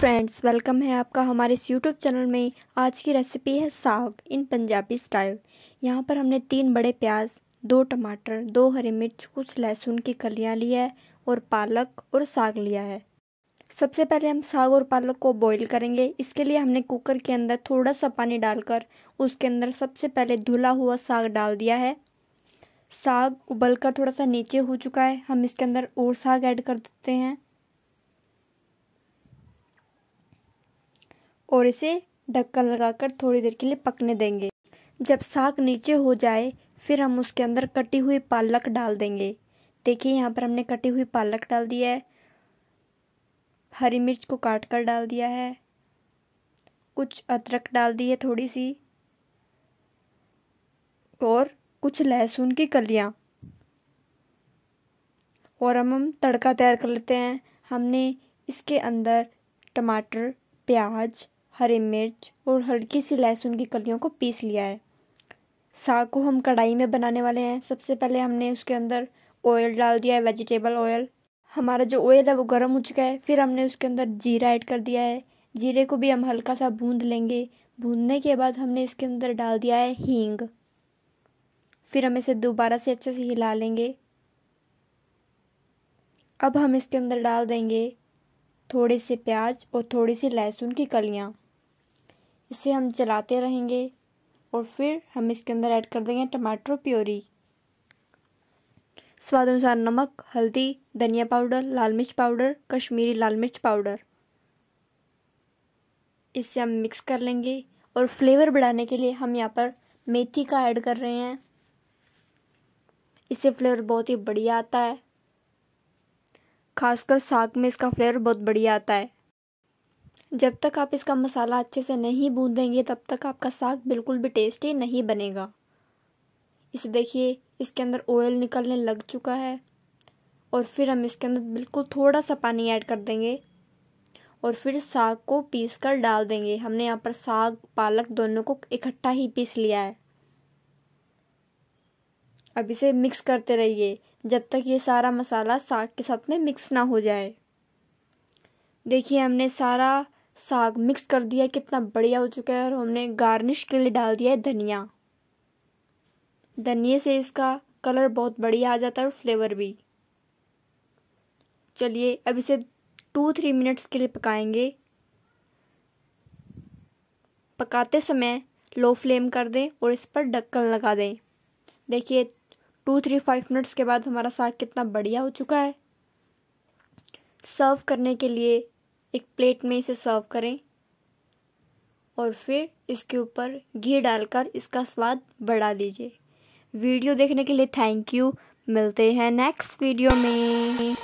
friends welcome है आपका हमारे इस यूट्यूब चैनल में आज की रेसिपी है साग इन पंजाबी स्टाइल यहाँ पर हमने तीन बड़े प्याज दो टमाटर दो हरी मिर्च कुछ लहसुन की कलियाँ लिया है और पालक और साग लिया है सबसे पहले हम साग और पालक को बॉईल करेंगे इसके लिए हमने कुकर के अंदर थोड़ा सा पानी डालकर उसके अंदर सबसे पहले धुला हुआ साग डाल दिया है साग उबल कर थोड़ा सा नीचे हो चुका है हम इसके अंदर और साग ऐड कर देते हैं और इसे ढक्कन लगाकर थोड़ी देर के लिए पकने देंगे जब साग नीचे हो जाए फिर हम उसके अंदर कटी हुई पालक डाल देंगे देखिए यहाँ पर हमने कटी हुई पालक डाल दिया है हरी मिर्च को काट कर डाल दिया है कुछ अदरक डाल दी है थोड़ी सी और कुछ लहसुन की कलियाँ और हम हम तड़का तैयार कर लेते हैं हमने इसके अंदर टमाटर प्याज हरी मिर्च और हल्की सी लहसुन की कलियों को पीस लिया है साग को हम कढ़ाई में बनाने वाले हैं सबसे पहले हमने उसके अंदर ऑयल डाल दिया है वेजिटेबल ऑयल हमारा जो ऑयल है वो गर्म हो चुका है फिर हमने उसके अंदर जीरा ऐड कर दिया है जीरे को भी हम हल्का सा भून लेंगे भूनने के बाद हमने इसके अंदर डाल दिया है हींग फिर हम इसे दोबारा से अच्छे से हिला लेंगे अब हम इसके अंदर डाल देंगे थोड़े से प्याज और थोड़ी सी लहसुन की कलियाँ इसे हम चलाते रहेंगे और फिर हम इसके अंदर ऐड कर देंगे टमाटर प्योरी स्वाद अनुसार नमक हल्दी धनिया पाउडर लाल मिर्च पाउडर कश्मीरी लाल मिर्च पाउडर इसे हम मिक्स कर लेंगे और फ्लेवर बढ़ाने के लिए हम यहाँ पर मेथी का ऐड कर रहे हैं इससे फ्लेवर बहुत ही बढ़िया आता है खासकर साग में इसका फ्लेवर बहुत बढ़िया आता है जब तक आप इसका मसाला अच्छे से नहीं देंगे तब तक आपका साग बिल्कुल भी टेस्टी नहीं बनेगा इसे देखिए इसके अंदर ऑयल निकलने लग चुका है और फिर हम इसके अंदर बिल्कुल थोड़ा सा पानी ऐड कर देंगे और फिर साग को पीस कर डाल देंगे हमने यहाँ पर साग पालक दोनों को इकट्ठा ही पीस लिया है अब इसे मिक्स करते रहिए जब तक ये सारा मसाला साग के साथ में मिक्स ना हो जाए देखिए हमने सारा साग मिक्स कर दिया है कितना बढ़िया हो चुका है और हमने गार्निश के लिए डाल दिया है धनिया धनिए से इसका कलर बहुत बढ़िया आ जाता है और फ्लेवर भी चलिए अब इसे टू थ्री मिनट्स के लिए पकाएंगे पकाते समय लो फ्लेम कर दें और इस पर ढक्कन लगा दें देखिए टू थ्री फाइव मिनट्स के बाद हमारा साग कितना बढ़िया हो चुका है सर्व करने के लिए एक प्लेट में इसे सर्व करें और फिर इसके ऊपर घी डालकर इसका स्वाद बढ़ा दीजिए वीडियो देखने के लिए थैंक यू मिलते हैं नेक्स्ट वीडियो में